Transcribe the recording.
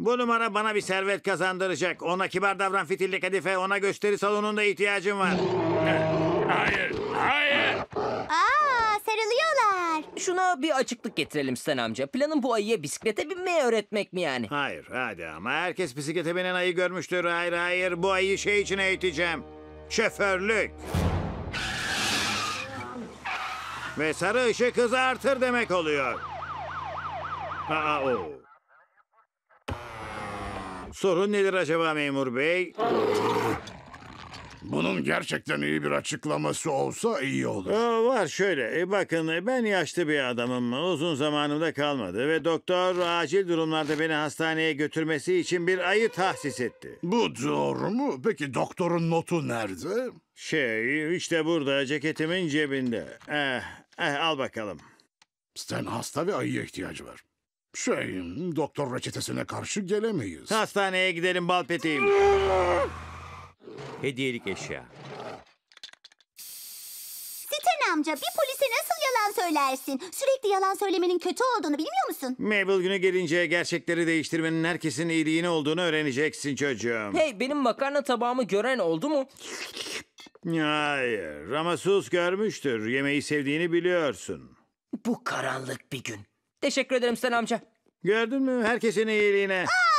Bu numara bana bir servet kazandıracak. Ona kibar davran fitilli kadife. Ona gösteri salonunda ihtiyacım var. Hayır, hayır. Aa, sarılıyorlar. Şuna bir açıklık getirelim sen amca. Planın bu ayıya bisiklete binmeyi öğretmek mi yani? Hayır, hadi ama herkes bisiklete binen ayı görmüştür. Hayır, hayır. Bu ayıyı şey için eğiteceğim. Şoförlük. Ve sarı ışık hızı artır demek oluyor. Aa, o. Sorun nedir acaba memur bey? Bunun gerçekten iyi bir açıklaması olsa iyi olur. Aa, var şöyle. E, bakın e, ben yaşlı bir adamım. Uzun zamanımda kalmadı ve doktor acil durumlarda beni hastaneye götürmesi için bir ayı tahsis etti. Bu doğru mu? Peki doktorun notu nerede? Şey işte burada ceketimin cebinde. Eh, eh, al bakalım. Sen hasta ve ayıya ihtiyacı var. Şey, doktor reçetesine karşı gelemeyiz. Hastaneye gidelim bal peteğim. Hediyelik eşya. Siten amca bir polise nasıl yalan söylersin? Sürekli yalan söylemenin kötü olduğunu bilmiyor musun? Mabel günü gelince gerçekleri değiştirmenin herkesin iyiliğine olduğunu öğreneceksin çocuğum. Hey benim makarna tabağımı gören oldu mu? Hayır ama sus görmüştür. Yemeği sevdiğini biliyorsun. Bu karanlık bir gün Teşekkür ederim Sen amca. Gördün mü herkesin iyiliğine. Aa!